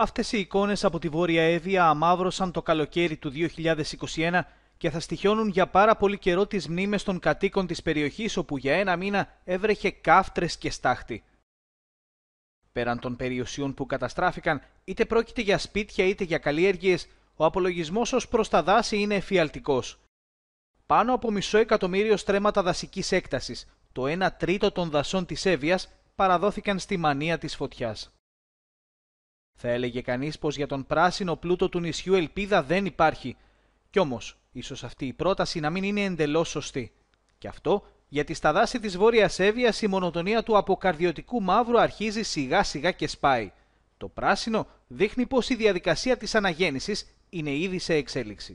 Αυτές οι εικόνες από τη Βόρεια Εύβοια αμάβρωσαν το καλοκαίρι του 2021 και θα στοιχιώνουν για πάρα πολύ καιρό τις μνήμες των κατοίκων της περιοχής όπου για ένα μήνα έβρεχε κάφτρες και στάχτη. Πέραν των περιουσιών που καταστράφηκαν, είτε πρόκειται για σπίτια είτε για καλλιέργειες, ο απολογισμός ως προς τα δάση είναι εφιαλτικός. Πάνω από μισό εκατομμύριο στρέμματα δασικής έκτασης, το 1 τρίτο των δασών της Εύβοιας, παραδόθηκαν στη μανία της φωτιάς θα έλεγε κανείς πως για τον πράσινο πλούτο του νησιού ελπίδα δεν υπάρχει. Κι όμως, ίσως αυτή η πρόταση να μην είναι εντελώς σωστή. Και αυτό γιατί στα δάση της Βόρειας Εύβοιας η μονοτονία του αποκαρδιωτικού μαύρου αρχίζει σιγά σιγά και σπάει. Το πράσινο δείχνει πως η διαδικασία της αναγέννησης είναι ήδη σε εξέλιξη.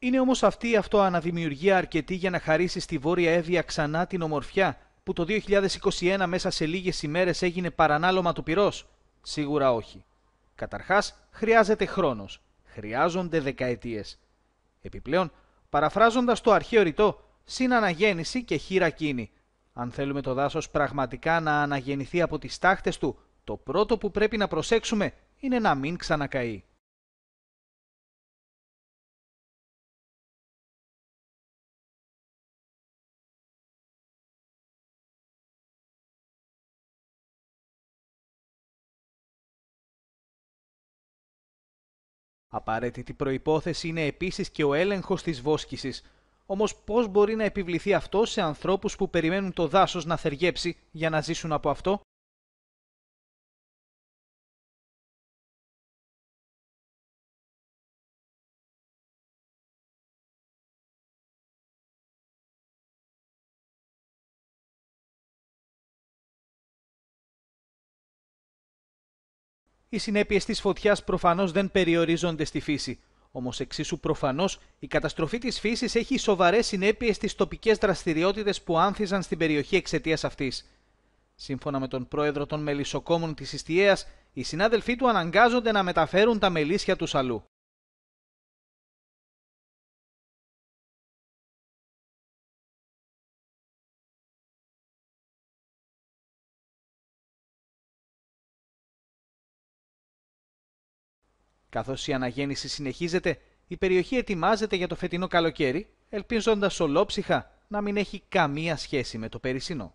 Είναι όμως αυτή η αυτοαναδημιουργία αρκετή για να χαρίσεις στη Βόρεια Εύβοια ξανά την ομορφιά που το 2021 μέσα σε λίγες ημέρες έγινε παρανάλωμα του πυρός. Σίγουρα όχι. Καταρχάς, χρειάζεται χρόνος. Χρειάζονται δεκαετίες. Επιπλέον, παραφράζοντας το αρχαίο ρητό, συναναγέννηση και χειρακίνη. Αν θέλουμε το δάσος πραγματικά να αναγεννηθεί από τις τάχτες του, το πρώτο που πρέπει να προσέξουμε είναι να μην ξανακαεί. Απαραίτητη προϋπόθεση είναι επίσης και ο έλεγχος της βόσκησης. Όμως πώς μπορεί να επιβληθεί αυτό σε ανθρώπους που περιμένουν το δάσος να θεργέψει για να ζήσουν από αυτό. Οι συνέπειες της φωτιάς προφανώς δεν περιορίζονται στη φύση. Όμως εξίσου προφανώς η καταστροφή της φύσης έχει σοβαρές συνέπειες στις τοπικές δραστηριότητες που άνθιζαν στην περιοχή εξαιτίας αυτής. Σύμφωνα με τον πρόεδρο των Μελισσοκόμων της Ιστιαίας, οι συνάδελφοί του αναγκάζονται να μεταφέρουν τα μελίσια τους αλλού. Καθώς η αναγέννηση συνεχίζεται, η περιοχή ετοιμάζεται για το φετινό καλοκαίρι, ελπίζοντας ολόψυχα να μην έχει καμία σχέση με το περσινό.